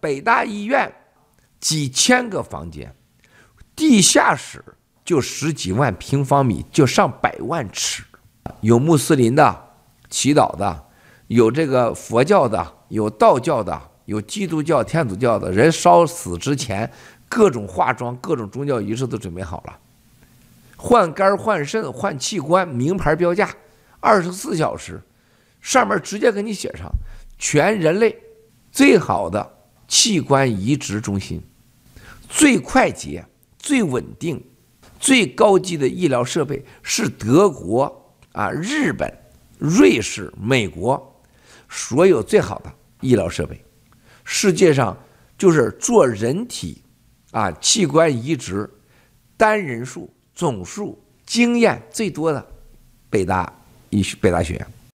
北大医院几千个房间，地下室就十几万平方米，就上百万尺。有穆斯林的祈祷的，有这个佛教的，有道教的，有基督教、天主教的人。烧死之前，各种化妆、各种宗教仪式都准备好了。换肝、换肾、换器官，名牌标价，二十四小时，上面直接给你写上全人类最好的。器官移植中心最快捷、最稳定、最高级的医疗设备是德国、啊日本、瑞士、美国所有最好的医疗设备。世界上就是做人体啊器官移植单人数总数经验最多的北大医北大学院。